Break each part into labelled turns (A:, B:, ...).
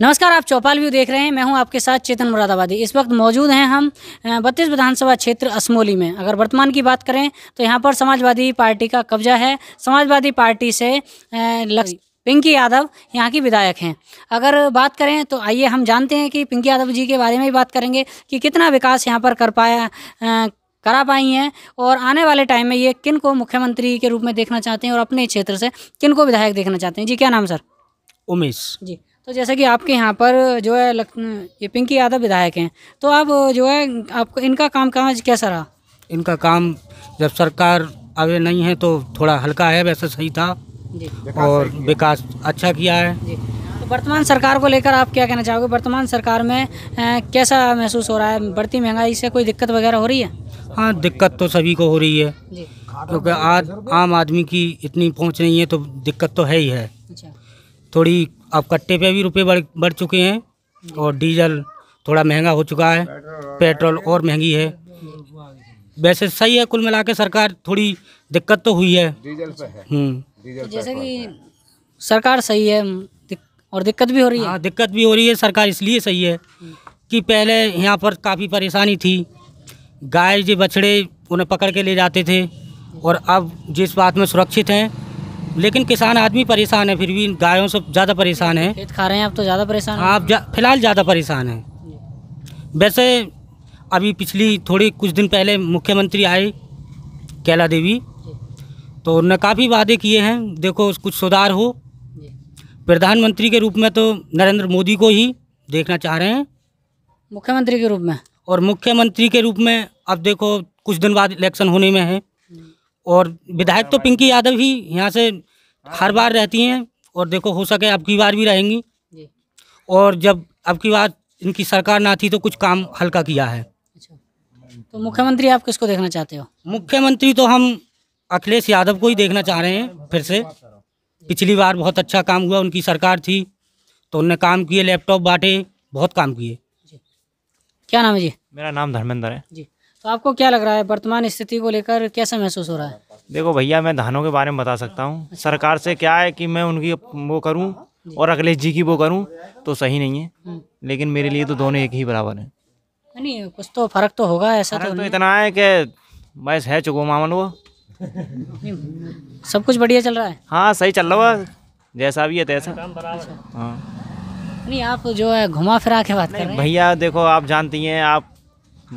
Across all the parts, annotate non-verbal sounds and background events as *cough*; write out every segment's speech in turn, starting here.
A: नमस्कार आप चौपाल व्यू देख रहे हैं मैं हूं आपके साथ चेतन मुरादाबादी इस वक्त मौजूद हैं हम बत्तीस विधानसभा क्षेत्र असमोली में अगर वर्तमान की बात करें तो यहां पर समाजवादी पार्टी का कब्जा है समाजवादी पार्टी से लक्ष्य पिंकी यादव यहाँ की विधायक हैं अगर बात करें तो आइए हम जानते हैं कि पिंकी यादव जी के बारे में भी बात करेंगे कि कितना विकास यहाँ पर कर पाया करा पाई हैं और आने वाले टाइम में ये किन को मुख्यमंत्री के रूप में देखना चाहते हैं और अपने क्षेत्र से किन को विधायक देखना चाहते हैं जी क्या नाम सर
B: उमेश जी
A: तो जैसे कि आपके यहाँ पर जो है ये पिंकी यादव विधायक हैं तो आप जो है आपको इनका काम काज कैसा रहा
B: इनका काम जब सरकार अवे नहीं है तो थोड़ा हल्का है वैसे सही था
A: जी और
B: विकास अच्छा किया है
A: तो वर्तमान सरकार को लेकर आप क्या कहना चाहोगे वर्तमान सरकार में कैसा महसूस हो रहा है बढ़ती महंगाई से कोई दिक्कत वगैरह हो रही है
B: हाँ दिक्कत तो सभी को हो रही है क्योंकि आज आम आदमी की इतनी पहुंच नहीं है तो दिक्कत तो है ही है थोड़ी अब कट्टे पे भी रुपए बढ़ बढ़ चुके हैं और डीजल थोड़ा महंगा हो चुका है पेट्रोल और महंगी है वैसे सही है कुल मिला के सरकार थोड़ी दिक्कत तो हुई है
A: हम्म। जैसे कि सरकार सही है और दिक्कत भी हो
B: रही है हाँ, दिक्कत भी हो रही है सरकार इसलिए सही है कि पहले यहाँ पर काफ़ी परेशानी थी गाय जो बछड़े उन्हें पकड़ के ले जाते थे और अब जिस बात में सुरक्षित हैं लेकिन किसान आदमी परेशान है फिर भी गायों से ज़्यादा परेशान है खेत
A: खा रहे हैं आप तो ज़्यादा परेशान
B: आप जा, फिलहाल ज़्यादा परेशान हैं वैसे अभी पिछली थोड़ी कुछ दिन पहले मुख्यमंत्री आए कैला देवी तो उन्होंने काफ़ी वादे किए हैं देखो कुछ सुधार हो प्रधानमंत्री के रूप में तो नरेंद्र मोदी को ही देखना चाह रहे हैं
A: मुख्यमंत्री के रूप में
B: और मुख्यमंत्री के रूप में अब देखो कुछ दिन बाद इलेक्शन होने में है और विधायक तो पिंकी यादव ही यहाँ से हर बार रहती हैं और देखो हो सके अब की बार भी रहेंगी और जब अब की बार इनकी सरकार ना थी तो कुछ काम हल्का किया है अच्छा।
A: तो मुख्यमंत्री आप किसको देखना चाहते हो
B: मुख्यमंत्री तो हम अखिलेश यादव को ही देखना चाह रहे हैं फिर से पिछली बार बहुत अच्छा काम हुआ उनकी सरकार थी तो उनने काम किए लैपटॉप बांटे बहुत काम किए क्या नाम है जी मेरा नाम धर्मेंद्र है जी
A: तो आपको क्या लग रहा है वर्तमान स्थिति को लेकर कैसा महसूस हो रहा है
B: देखो भैया मैं
C: धानों के बारे में बता सकता हूँ अच्छा। सरकार से क्या है कि मैं उनकी वो करूँ और अखिलेश जी की वो करूँ तो सही नहीं है हम्म। लेकिन मेरे लिए तो दोनों एक ही बराबर है
A: नहीं कुछ तो फर्क तो होगा ऐसा तो, तो इतना
C: है कि बस है चुको मामन वो सब
A: कुछ बढ़िया चल रहा है
C: हाँ सही चल रहा है जैसा भी है तैसा अच्छा। हाँ
A: नहीं आप जो है घुमा फिरा के बात कर भैया
C: देखो आप जानती हैं आप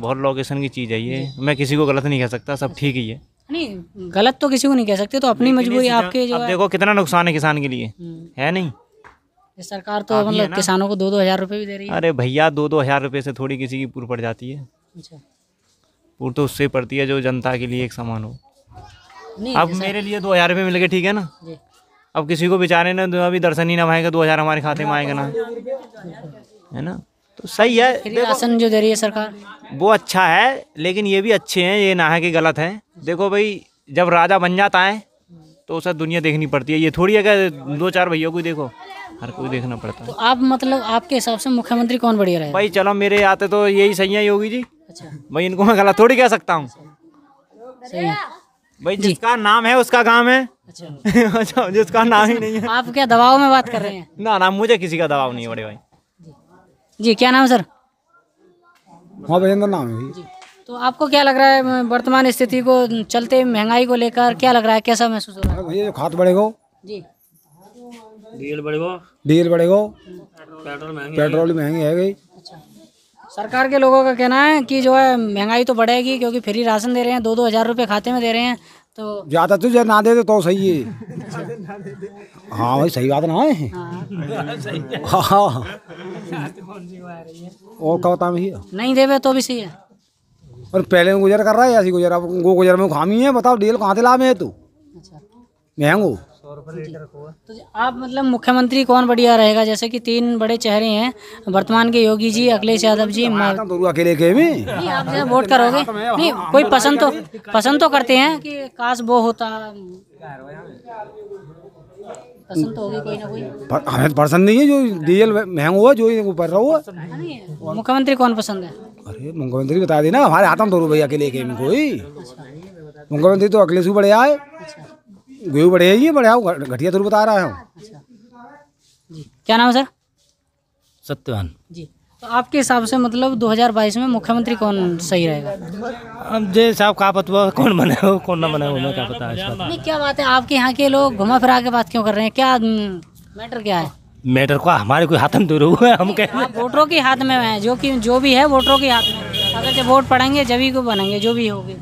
C: बहुत लोकेशन की चीज़ है ये मैं किसी को गलत नहीं कह सकता सब ठीक ही है
A: नहीं गलत तो किसी को नहीं कह सकते तो अपनी मजबूरी आपके जो देखो
C: कितना नुकसान है किसान के लिए हम्म। है नहीं
A: सरकार तो मतलब किसानों को दो दो हजार रुपए भी दे रही है अरे
C: भैया दो दो हजार रुपए से थोड़ी किसी की पूर पड़ जाती है अच्छा पूर तो उससे पड़ती है जो जनता के लिए एक समान हो अब मेरे लिए दो हजार रुपये मिल गए ठीक है ना अब किसी को बेचारे ना तो अभी दर्शन ही ना पाएगा दो हजार हमारे खाते में आएगा ना है ना तो सही है राशन
A: जो दे रही है सरकार
C: वो अच्छा है लेकिन ये भी अच्छे हैं ये ना है कि गलत है देखो भाई जब राजा बन जाता है तो उसे दुनिया देखनी पड़ती है ये थोड़ी अगर दो चार भैया को देखो हर कोई देखना पड़ता है तो
A: आप मतलब आपके हिसाब से मुख्यमंत्री कौन बढ़िया रहे
C: भाई चलो मेरे आते तो यही सही है योगी जी अच्छा भाई इनको मैं गलत थोड़ी कह सकता हूँ भाई जिसका नाम है उसका काम है अच्छा।, *laughs* अच्छा जिसका नाम ही नहीं
A: है आप क्या दबाव में बात कर रहे हैं
C: ना ना मुझे किसी का दबाव नहीं है बड़े भाई जी क्या नाम है सर मोहबेंद्र नाम है जी
A: तो आपको क्या लग रहा है वर्तमान स्थिति को चलते महंगाई को लेकर क्या लग रहा है कैसा महसूस हो रहा है भैया
D: जो खाद बढ़ेगो
A: जी
E: डीजल बढ़ेगा डीजल पेट्रोल
D: महंगी है गई अच्छा।
A: सरकार के लोगों का कहना है कि जो है महंगाई तो बढ़ेगी क्योंकि फ्री राशन दे रहे हैं दो दो हज़ार रुपये खाते में दे रहे हैं
D: तो ज्यादा तुझे तो ना दे दे तो सही है हाँ भाई सही बात ना है
F: हाँ, हाँ।
D: और क्या बता भैया
A: नहीं देवे तो भी सही है
D: और पहले गुजर कर रहा है ऐसी गुजर अब गो गुजर में खामी है बताओ डील कहाँ से ला में है तू अच्छा। महंगो तो
A: आप मतलब मुख्यमंत्री कौन बढ़िया रहेगा जैसे कि तीन बड़े चेहरे हैं वर्तमान के योगी जी अखिलेश यादव जी अकेले के भी आप जैसे वोट करोगे नहीं कोई पसंद तो पसंद तो करते हैं कि काश वो होता पसंद तो होगी कोई ना कोई
D: हमें तो पसंद नहीं है जो डीजल महंगा हुआ जो ऊपर रहा हुआ
A: मुख्यमंत्री कौन पसंद है
D: अरे मुख्यमंत्री बता देना हमारे हाथ में दो तो रुपया अकेले के कोई मुख्यमंत्री तो अखिलेश बढ़िया है गेहूँ बढ़िया ही है बढ़िया घटिया थोड़ी बता रहा हूँ अच्छा
A: क्या नाम है सर
F: सत्यवान जी
A: तो आपके हिसाब से मतलब 2022 में मुख्यमंत्री कौन सही रहेगा
F: अब जे साहब का पता कौन बने हो कौन ना बने हो मैं क्या पता नहीं
A: क्या बात है आपके यहाँ के लोग घुमा फिरा के बात क्यों कर रहे हैं क्या हम्म, मैटर क्या है
F: मैटर को हमारे कोई हाथ में दूर तो हुआ है हम कह
A: वोटरों के हाथ में है जो कि जो भी है वोटरों के हाथ में अगर जब वोट पड़ेंगे जब ही को बनेंगे जो भी होगी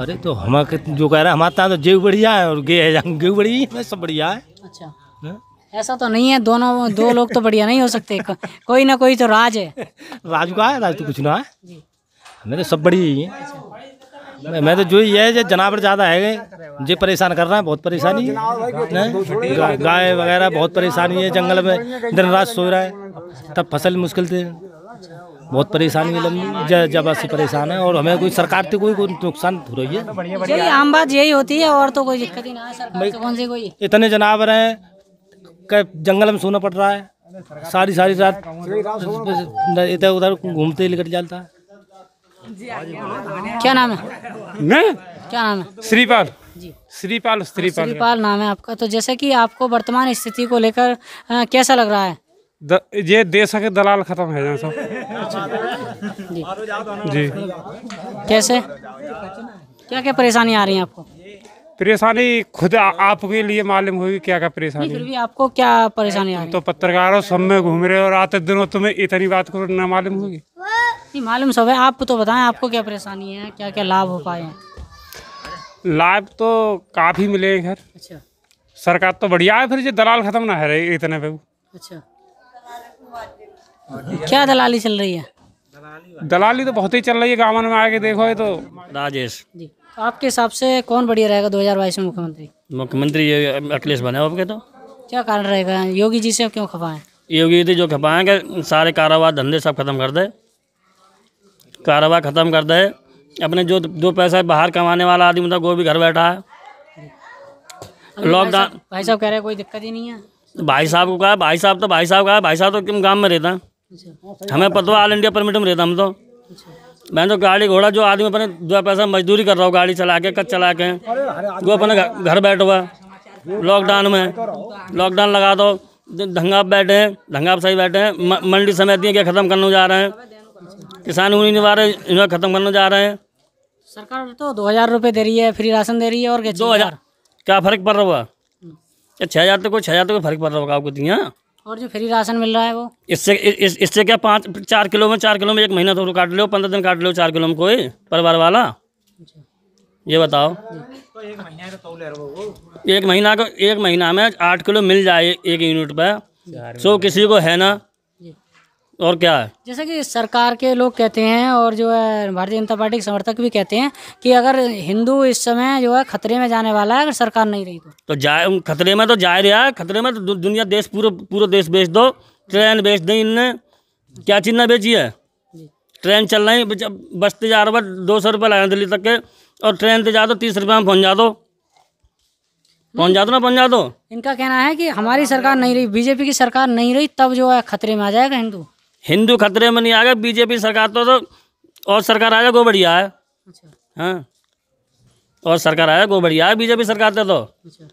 F: अरे तो हम जो कह रहे हैं हमारे तो जेव बढ़िया है और गे है गे बढ़िया है सब बढ़िया है अच्छा हाँ?
A: ऐसा तो नहीं है दोनों दो लोग तो बढ़िया नहीं हो सकते को, कोई ना कोई तो राज है *laughs*
F: राज का है राज तो कुछ ना है हमें तो सब बढ़िया ही है मैं तो जो ही है जनावर ज़्यादा है जो परेशान कर रहा है बहुत परेशानी है हाँ? गाय वगैरह बहुत परेशानी है जंगल में दिन रात सो रहा है तब फसल मुश्किल थे बहुत परेशानी जब से परेशान है और हमें कोई सरकार से कोई कोई नुकसान हो तो रही है
A: आम बात यही होती है और तो कोई दिक्कत ही ना है
F: इतने जनावर हैं जंगल में सोना पड़ रहा है सारी सारी रात
A: इधर
F: उधर घूमते निकट जाता है
A: क्या नाम है मैं क्या नाम है
G: श्रीपाल श्रीपाल श्रीपाल श्रीपाल
A: नाम है आपका तो जैसे कि आपको वर्तमान स्थिति को लेकर कैसा लग रहा है
G: ये देश के दलाल खत्म है जैसा
A: जी जी कैसे क्या क्या परेशानी आ रही है आपको
G: परेशानी खुद आपके लिए मालूम होगी क्या क्या परेशानी फिर भी
A: आपको क्या परेशानी आ रही
G: तो पत्रकारों सब में घूम रहे और आते दिनों तुम्हें इतनी बात को ना मालूम होगी
A: नहीं मालूम सब है आप तो बताएं आपको क्या परेशानी है क्या क्या लाभ हो पाए हैं
G: लाभ तो काफ़ी मिले हैं घर अच्छा सरकार तो बढ़िया है फिर ये दलाल ख़त्म ना है रही इतने पे अच्छा क्या
A: दलाली चल रही है
G: दलाली तो बहुत ही चल रही है गावन में आके देखो तो राजेश जी
A: आपके हिसाब से कौन बढ़िया रहेगा 2022 में मुख्यमंत्री
E: मुख्यमंत्री अखिलेश बने आपके तो
A: क्या कारण रहेगा योगी जी से क्यों खपाए
E: योगी जी जो खपाएंगे सारे कारोबार धंधे सब खत्म कर दे कारोबार खत्म कर दे अपने जो दो पैसा बाहर कमाने वाला आदमी मतलब वो भी घर बैठा है
A: लॉकडाउन भाई साहब कह रहे कोई दिक्कत ही नहीं है
E: भाई साहब को कहा भाई साहब तो भाई साहब कहा भाई साहब तो गाँव में रहता है अच्छा। हमें पतवा ऑल इंडिया परमिट में रहता हम तो मैं अच्छा। तो गाड़ी घोड़ा जो आदमी अपने दो पैसा मजदूरी कर रहा हूँ गाड़ी चला के कच चला के वो अपने घर बैठा हुआ लॉकडाउन में लॉकडाउन लगा दो ढंगा बैठे हैं ढंगा सही बैठे हैं मंडी दिए क्या ख़त्म करने जा रहे हैं किसान उन्हीं निभा इन्हें ख़त्म करने जा रहे हैं
A: सरकार तो दो हज़ार रुपये दे रही है फ्री राशन दे रही है और क्या दो हज़ार
E: क्या फ़र्क पड़ रहा हुआ क्या हम्म। छः हज़ार तो कोई छः हज़ार तो कोई फ़र्क पड़ रहा होगा आपको दिया
A: और जो फ्री राशन मिल रहा है वो
E: इससे इस, इससे क्या पाँच चार किलो में चार किलो में एक महीना तो काट लो पंद्रह दिन काट लो चार किलो में कोई परिवार वाला अच्छा। ये बताओ तो एक महीना तो एक महीना का एक महीना में आठ किलो मिल जाए एक यूनिट पर सो किसी को है ना और क्या है
A: जैसे कि सरकार के लोग कहते हैं और जो है भारतीय जनता पार्टी के समर्थक भी कहते हैं कि अगर हिंदू इस समय जो है खतरे में जाने वाला है अगर सरकार नहीं रही तो
E: तो जाए खतरे में तो जा रहा है खतरे में तो दुनिया देश पूरा पूरा देश बेच दो ट्रेन बेच दें इनने क्या चीज़ ना बेची है ट्रेन चल रही बस्ती जा रहा दो सौ रुपये लाए दिल्ली तक के और ट्रेन से जा दो तीस रुपये में पहुँच जा दो पहुँच जा दो ना पहुँच जा दो
A: इनका कहना है कि हमारी सरकार नहीं रही बीजेपी की सरकार नहीं रही तब जो है खतरे में आ जाएगा हिंदू
E: हिंदू खतरे में नहीं आ गए बीजेपी सरकार तो, तो और सरकार आया गो बढ़िया है अच्छा। हाँ। और सरकार आया गो बढ़िया है बीजेपी सरकार तो, तो। अच्छा।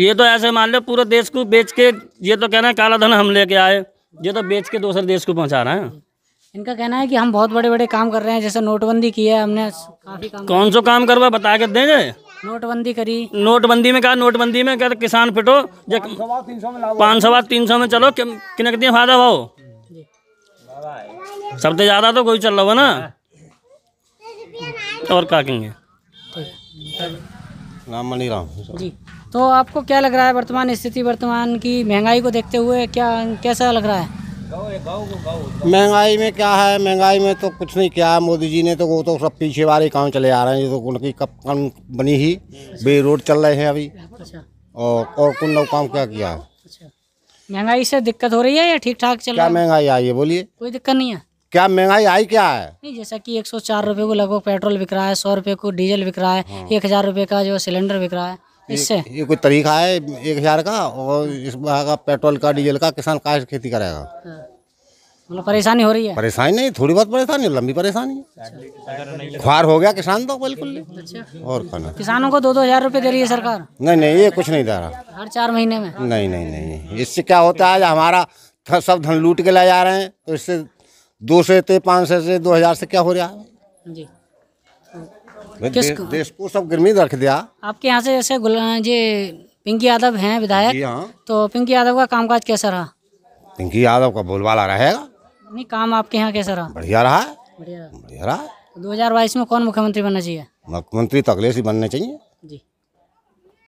E: ये तो ऐसे मान लो पूरे देश को बेच के ये तो कहना है काला धन हम लेके आए ये तो बेच के दूसरे देश को पहुंचा रहे हैं
A: इनका कहना है कि हम बहुत बड़े बड़े काम कर रहे हैं जैसे नोटबंदी की है हमने काफी काम कौन
E: सो काम करवा बता के देंगे
A: नोटबंदी करी
E: नोटबंदी में कहा नोटबंदी में कहते किसान फिटो पाँच सौ बात तीन सौ में चलो कितने कितने फायदा भाव सबसे ज़्यादा तो कोई चल रहा हो ना हाँ।
G: और क्या कहेंगे राम मणि राम
A: जी तो आपको क्या लग रहा है वर्तमान स्थिति वर्तमान की महंगाई को देखते हुए क्या कैसा लग रहा है
G: महंगाई में क्या है महंगाई में तो कुछ नहीं किया मोदी जी ने तो वो तो सब पीछे वाले काम चले आ रहे हैं ये तो उनकी कब काम बनी ही बे रोड चल रहे हैं अभी अच्छा। और और कुल काम क्या किया है अच्छा।
A: महंगाई से दिक्कत हो रही है या ठीक ठाक चल रहा क्या है महंगाई आई है बोलिए कोई दिक्कत नहीं है
G: क्या महंगाई आई क्या है
A: नहीं जैसा कि चार रूपए को लगभग पेट्रोल बिक रहा है सौ रुपए को डीजल बिक रहा है हाँ। एक हजार रुपये का जो सिलेंडर बिक रहा है इससे ये,
G: ये कोई तरीका है एक हजार का और इस बार का पेट्रोल का डीजल का किसान का खेती करेगा
A: हाँ। मतलब परेशानी हो रही है
G: परेशानी नहीं थोड़ी बहुत परेशानी लंबी परेशानी
A: है हो गया किसान तो बिल्कुल अच्छा। और खाना किसानों को दो दो हजार रूपए दे रही है सरकार
G: नहीं नहीं ये कुछ नहीं दे रहा
A: हर चार महीने में
G: नहीं नहीं नहीं इससे क्या होता है हमारा सब धन लूट के ला जा रहे हैं तो इससे दो से ते पाँच सौ से दो हजार से क्या हो रहा है जी किस दे, देश को सब गर्मी रख दिया
A: आपके यहाँ से जैसे ये पिंकी यादव हैं विधायक हाँ। तो पिंकी यादव का कामकाज कैसा रहा
G: पिंकी यादव का बोलबाला रहेगा
A: नहीं काम आपके यहाँ कैसा रहा बढ़िया रहा बढ़िया रहा तो दो हजार बाईस में कौन मुख्यमंत्री बनना चाहिए
G: मुख्यमंत्री तो अगले से बनने चाहिए
A: जी